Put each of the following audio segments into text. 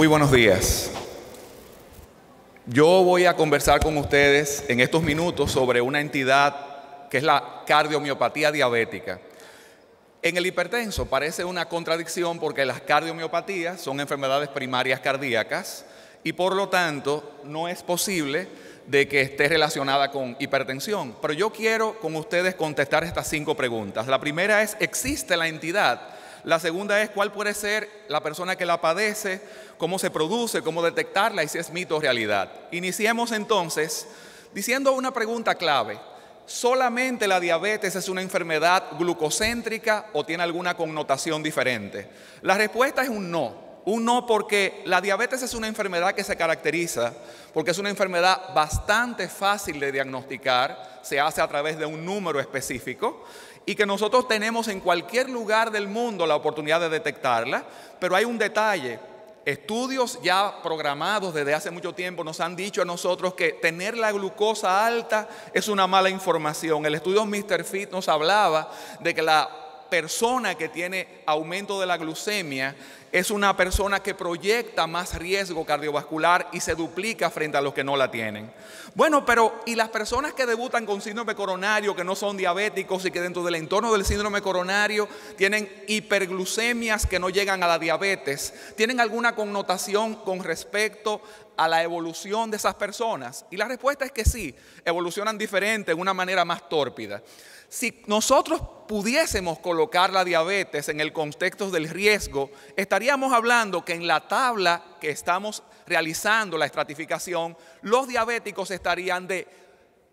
Muy buenos días. Yo voy a conversar con ustedes en estos minutos sobre una entidad que es la cardiomiopatía diabética. En el hipertenso parece una contradicción porque las cardiomiopatías son enfermedades primarias cardíacas y por lo tanto no es posible de que esté relacionada con hipertensión. Pero yo quiero con ustedes contestar estas cinco preguntas. La primera es, ¿existe la entidad? La segunda es cuál puede ser la persona que la padece, cómo se produce, cómo detectarla y si es mito o realidad. Iniciemos entonces diciendo una pregunta clave. ¿Solamente la diabetes es una enfermedad glucocéntrica o tiene alguna connotación diferente? La respuesta es un no. Uno porque la diabetes es una enfermedad que se caracteriza porque es una enfermedad bastante fácil de diagnosticar, se hace a través de un número específico y que nosotros tenemos en cualquier lugar del mundo la oportunidad de detectarla, pero hay un detalle. Estudios ya programados desde hace mucho tiempo nos han dicho a nosotros que tener la glucosa alta es una mala información. El estudio Mr. Fit nos hablaba de que la persona que tiene aumento de la glucemia es una persona que proyecta más riesgo cardiovascular y se duplica frente a los que no la tienen. Bueno, pero ¿y las personas que debutan con síndrome coronario, que no son diabéticos y que dentro del entorno del síndrome coronario tienen hiperglucemias que no llegan a la diabetes? ¿Tienen alguna connotación con respecto a la evolución de esas personas? Y la respuesta es que sí, evolucionan diferente, de una manera más tórpida. Si nosotros pudiésemos colocar la diabetes en el contexto del riesgo, estaríamos hablando que en la tabla que estamos realizando la estratificación, los diabéticos estarían de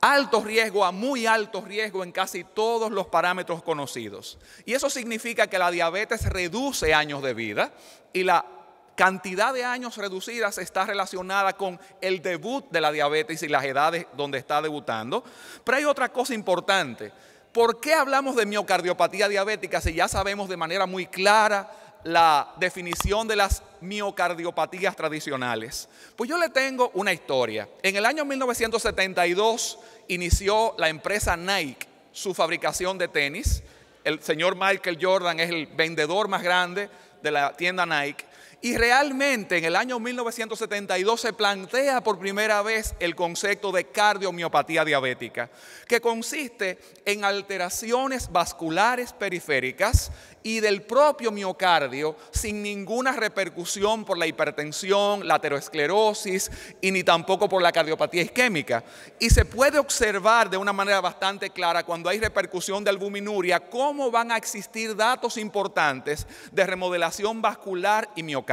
alto riesgo a muy alto riesgo en casi todos los parámetros conocidos. Y eso significa que la diabetes reduce años de vida y la cantidad de años reducidas está relacionada con el debut de la diabetes y las edades donde está debutando. Pero hay otra cosa importante. ¿Por qué hablamos de miocardiopatía diabética si ya sabemos de manera muy clara la definición de las miocardiopatías tradicionales? Pues yo le tengo una historia. En el año 1972 inició la empresa Nike su fabricación de tenis. El señor Michael Jordan es el vendedor más grande de la tienda Nike. Y realmente en el año 1972 se plantea por primera vez el concepto de cardiomiopatía diabética, que consiste en alteraciones vasculares periféricas y del propio miocardio sin ninguna repercusión por la hipertensión, la ateroesclerosis y ni tampoco por la cardiopatía isquémica. Y se puede observar de una manera bastante clara cuando hay repercusión de albuminuria cómo van a existir datos importantes de remodelación vascular y miocardio.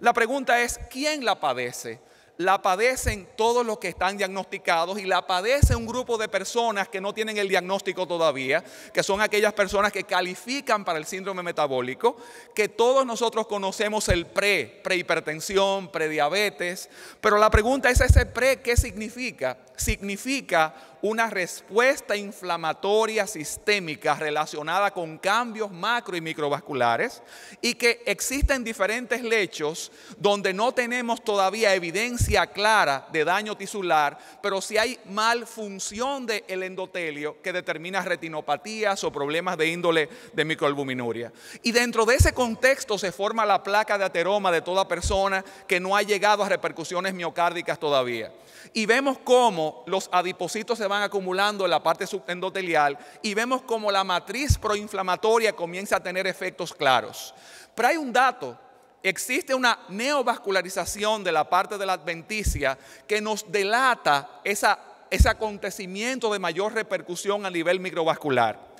La pregunta es, ¿quién la padece? La padecen todos los que están diagnosticados y la padece un grupo de personas que no tienen el diagnóstico todavía, que son aquellas personas que califican para el síndrome metabólico, que todos nosotros conocemos el pre, prehipertensión, prediabetes, pero la pregunta es ese pre, ¿qué significa? Significa una respuesta inflamatoria sistémica relacionada con cambios macro y microvasculares y que existen diferentes lechos donde no tenemos todavía evidencia clara de daño tisular, pero sí hay malfunción del de endotelio que determina retinopatías o problemas de índole de microalbuminuria. Y dentro de ese contexto se forma la placa de ateroma de toda persona que no ha llegado a repercusiones miocárdicas todavía. Y vemos cómo los adipocitos se van van acumulando en la parte subendotelial y vemos como la matriz proinflamatoria comienza a tener efectos claros. Pero hay un dato existe una neovascularización de la parte de la adventicia que nos delata ese acontecimiento de mayor repercusión a nivel microvascular.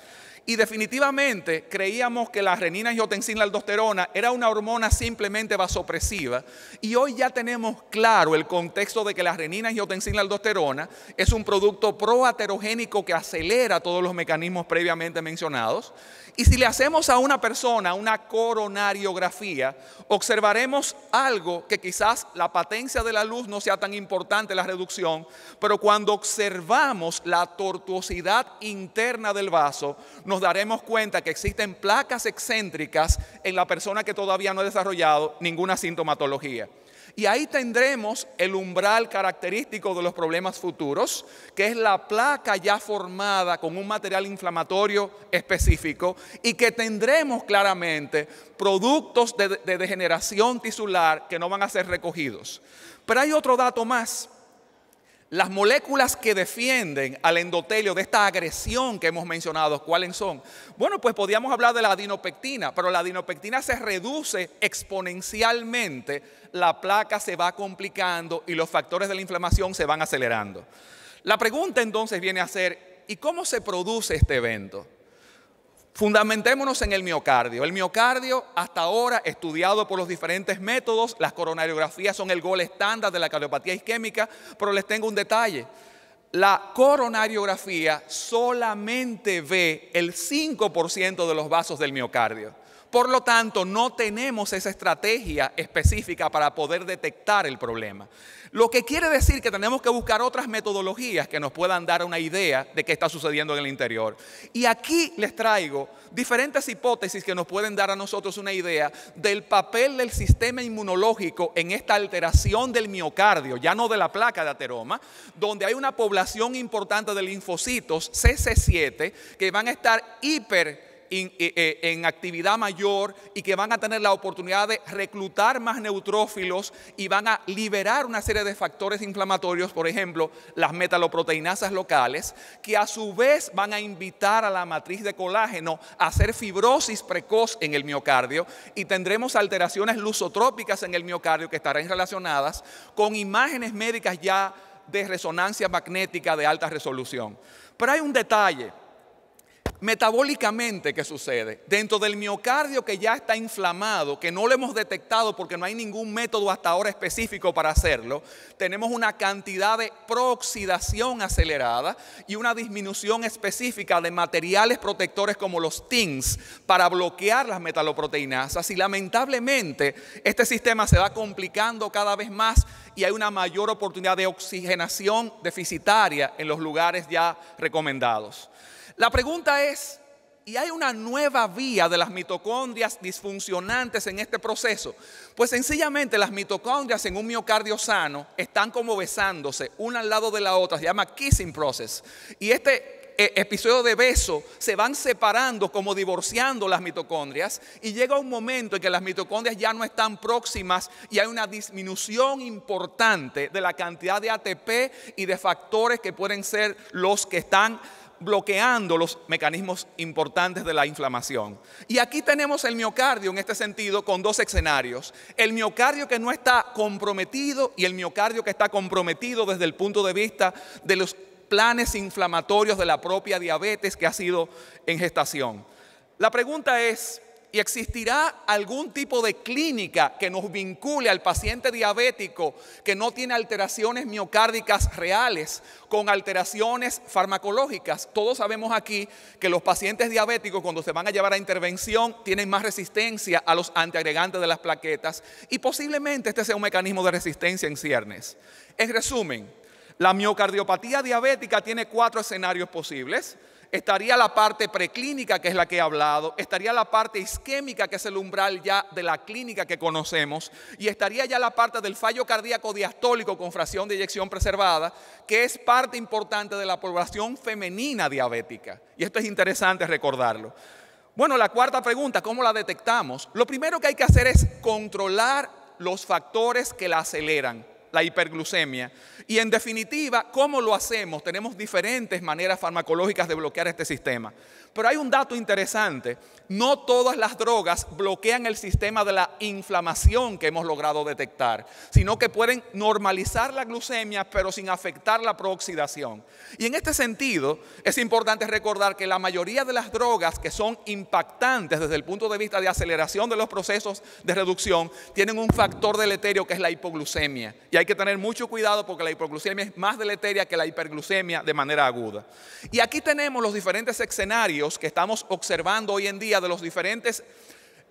Y definitivamente creíamos que la renina angiotensina aldosterona era una hormona simplemente vasopresiva. Y hoy ya tenemos claro el contexto de que la renina angiotensina aldosterona es un producto proaterogénico que acelera todos los mecanismos previamente mencionados. Y si le hacemos a una persona una coronariografía, observaremos algo que quizás la patencia de la luz no sea tan importante, la reducción, pero cuando observamos la tortuosidad interna del vaso, nos daremos cuenta que existen placas excéntricas en la persona que todavía no ha desarrollado ninguna sintomatología. Y ahí tendremos el umbral característico de los problemas futuros, que es la placa ya formada con un material inflamatorio específico y que tendremos claramente productos de, de degeneración tisular que no van a ser recogidos. Pero hay otro dato más. Las moléculas que defienden al endotelio de esta agresión que hemos mencionado, ¿cuáles son? Bueno, pues podíamos hablar de la dinopectina, pero la dinopectina se reduce exponencialmente, la placa se va complicando y los factores de la inflamación se van acelerando. La pregunta entonces viene a ser, ¿y cómo se produce este evento? Fundamentémonos en el miocardio. El miocardio, hasta ahora estudiado por los diferentes métodos, las coronariografías son el gol estándar de la cardiopatía isquémica, pero les tengo un detalle. La coronariografía solamente ve el 5% de los vasos del miocardio. Por lo tanto, no tenemos esa estrategia específica para poder detectar el problema. Lo que quiere decir que tenemos que buscar otras metodologías que nos puedan dar una idea de qué está sucediendo en el interior. Y aquí les traigo diferentes hipótesis que nos pueden dar a nosotros una idea del papel del sistema inmunológico en esta alteración del miocardio, ya no de la placa de ateroma, donde hay una población importante de linfocitos CC7 que van a estar hiper eh, eh, en actividad mayor y que van a tener la oportunidad de reclutar más neutrófilos y van a liberar una serie de factores inflamatorios, por ejemplo, las metaloproteinasas locales, que a su vez van a invitar a la matriz de colágeno a hacer fibrosis precoz en el miocardio y tendremos alteraciones lusotrópicas en el miocardio que estarán relacionadas con imágenes médicas ya de resonancia magnética de alta resolución. Pero hay un detalle metabólicamente, ¿qué sucede? Dentro del miocardio que ya está inflamado, que no lo hemos detectado porque no hay ningún método hasta ahora específico para hacerlo, tenemos una cantidad de prooxidación acelerada y una disminución específica de materiales protectores como los TINs para bloquear las metaloproteinasas. Y lamentablemente este sistema se va complicando cada vez más y hay una mayor oportunidad de oxigenación deficitaria en los lugares ya recomendados. La pregunta es, ¿y hay una nueva vía de las mitocondrias disfuncionantes en este proceso? Pues sencillamente las mitocondrias en un miocardio sano están como besándose una al lado de la otra, se llama kissing process. Y este eh, episodio de beso, se van separando, como divorciando las mitocondrias, y llega un momento en que las mitocondrias ya no están próximas y hay una disminución importante de la cantidad de ATP y de factores que pueden ser los que están bloqueando los mecanismos importantes de la inflamación. Y aquí tenemos el miocardio en este sentido con dos escenarios. El miocardio que no está comprometido y el miocardio que está comprometido desde el punto de vista de los planes inflamatorios de la propia diabetes que ha sido en gestación. La pregunta es, y existirá algún tipo de clínica que nos vincule al paciente diabético que no tiene alteraciones miocárdicas reales con alteraciones farmacológicas. Todos sabemos aquí que los pacientes diabéticos cuando se van a llevar a intervención tienen más resistencia a los antiagregantes de las plaquetas y posiblemente este sea un mecanismo de resistencia en ciernes. En resumen, la miocardiopatía diabética tiene cuatro escenarios posibles estaría la parte preclínica, que es la que he hablado, estaría la parte isquémica, que es el umbral ya de la clínica que conocemos, y estaría ya la parte del fallo cardíaco diastólico con fracción de eyección preservada, que es parte importante de la población femenina diabética. Y esto es interesante recordarlo. Bueno, la cuarta pregunta, ¿cómo la detectamos? Lo primero que hay que hacer es controlar los factores que la aceleran la hiperglucemia. Y en definitiva, ¿cómo lo hacemos? Tenemos diferentes maneras farmacológicas de bloquear este sistema. Pero hay un dato interesante. No todas las drogas bloquean el sistema de la inflamación que hemos logrado detectar, sino que pueden normalizar la glucemia, pero sin afectar la prooxidación. Y en este sentido, es importante recordar que la mayoría de las drogas que son impactantes desde el punto de vista de aceleración de los procesos de reducción tienen un factor deleterio que es la hipoglucemia. Y hay hay que tener mucho cuidado porque la hipoglucemia es más deleteria que la hiperglucemia de manera aguda. Y aquí tenemos los diferentes escenarios que estamos observando hoy en día de los diferentes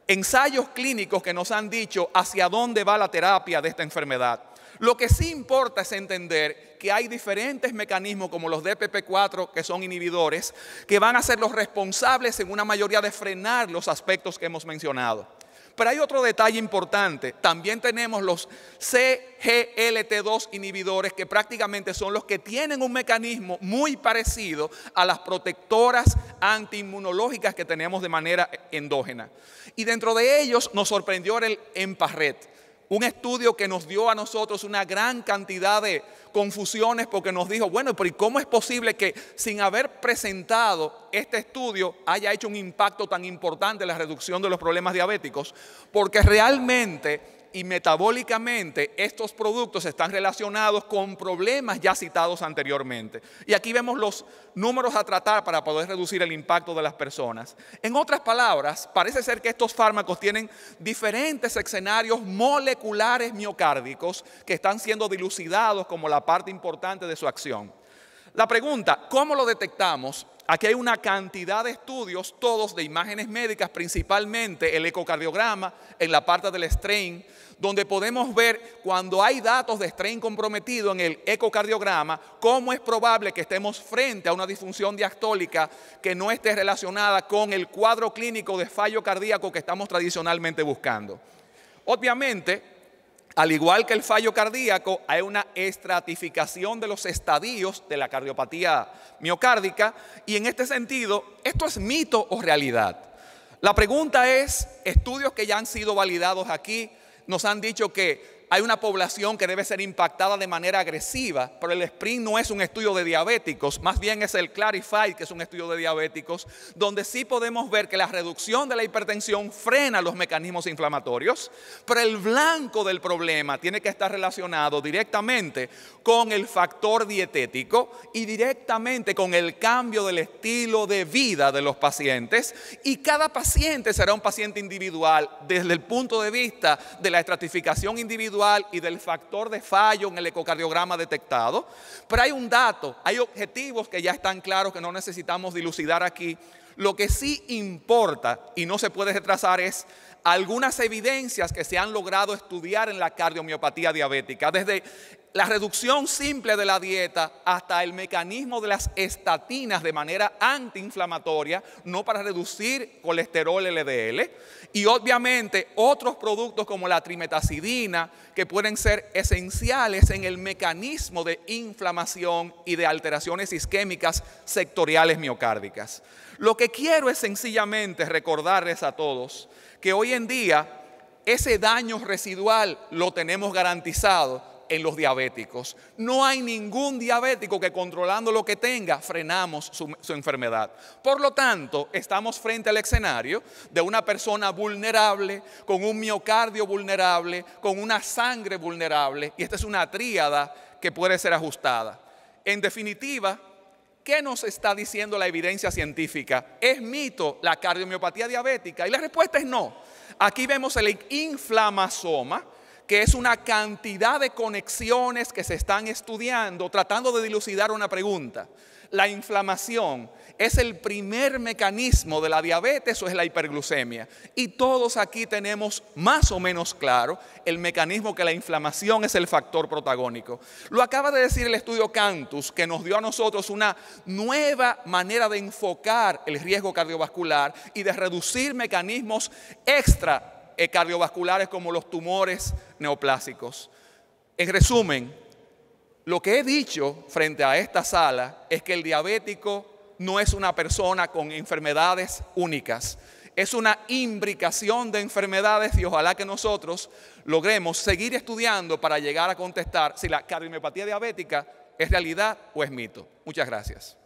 ensayos clínicos que nos han dicho hacia dónde va la terapia de esta enfermedad. Lo que sí importa es entender que hay diferentes mecanismos como los DPP4, que son inhibidores, que van a ser los responsables en una mayoría de frenar los aspectos que hemos mencionado. Pero hay otro detalle importante. También tenemos los CGLT2 inhibidores que prácticamente son los que tienen un mecanismo muy parecido a las protectoras antiinmunológicas que tenemos de manera endógena. Y dentro de ellos nos sorprendió el Emparret un estudio que nos dio a nosotros una gran cantidad de confusiones porque nos dijo, bueno, pero ¿y cómo es posible que sin haber presentado este estudio haya hecho un impacto tan importante en la reducción de los problemas diabéticos? Porque realmente y metabólicamente estos productos están relacionados con problemas ya citados anteriormente. Y aquí vemos los números a tratar para poder reducir el impacto de las personas. En otras palabras, parece ser que estos fármacos tienen diferentes escenarios moleculares miocárdicos que están siendo dilucidados como la parte importante de su acción. La pregunta, ¿cómo lo detectamos? Aquí hay una cantidad de estudios, todos de imágenes médicas, principalmente el ecocardiograma en la parte del strain, donde podemos ver cuando hay datos de strain comprometido en el ecocardiograma, cómo es probable que estemos frente a una disfunción diastólica que no esté relacionada con el cuadro clínico de fallo cardíaco que estamos tradicionalmente buscando. Obviamente, al igual que el fallo cardíaco, hay una estratificación de los estadios de la cardiopatía miocárdica y en este sentido, ¿esto es mito o realidad? La pregunta es, estudios que ya han sido validados aquí nos han dicho que hay una población que debe ser impactada de manera agresiva, pero el SPRINT no es un estudio de diabéticos, más bien es el Clarify, que es un estudio de diabéticos, donde sí podemos ver que la reducción de la hipertensión frena los mecanismos inflamatorios, pero el blanco del problema tiene que estar relacionado directamente con el factor dietético y directamente con el cambio del estilo de vida de los pacientes. Y cada paciente será un paciente individual desde el punto de vista de la estratificación individual y del factor de fallo en el ecocardiograma detectado. Pero hay un dato, hay objetivos que ya están claros que no necesitamos dilucidar aquí. Lo que sí importa y no se puede retrasar es algunas evidencias que se han logrado estudiar en la cardiomiopatía diabética, desde la reducción simple de la dieta hasta el mecanismo de las estatinas de manera antiinflamatoria, no para reducir colesterol LDL, y obviamente otros productos como la trimetacidina que pueden ser esenciales en el mecanismo de inflamación y de alteraciones isquémicas sectoriales miocárdicas. Lo que quiero es sencillamente recordarles a todos que hoy en día ese daño residual lo tenemos garantizado en los diabéticos. No hay ningún diabético que controlando lo que tenga frenamos su, su, enfermedad. Por lo tanto, estamos frente al escenario de una persona vulnerable, con un miocardio vulnerable, con una sangre vulnerable, y esta es una tríada que puede ser ajustada. En definitiva, ¿Qué nos está diciendo la evidencia científica? ¿Es mito la cardiomiopatía diabética? Y la respuesta es no. Aquí vemos el inflamasoma, que es una cantidad de conexiones que se están estudiando tratando de dilucidar una pregunta. La inflamación es el primer mecanismo de la diabetes o es la hiperglucemia. Y todos aquí tenemos más o menos claro el mecanismo que la inflamación es el factor protagónico. Lo acaba de decir el estudio Cantus, que nos dio a nosotros una nueva manera de enfocar el riesgo cardiovascular y de reducir mecanismos extra eh, cardiovasculares como los tumores neoplásicos. En resumen, lo que he dicho frente a esta sala es que el diabético no es una persona con enfermedades únicas. Es una imbricación de enfermedades y ojalá que nosotros logremos seguir estudiando para llegar a contestar si la cardiomiopatía diabética es realidad o es mito. Muchas gracias.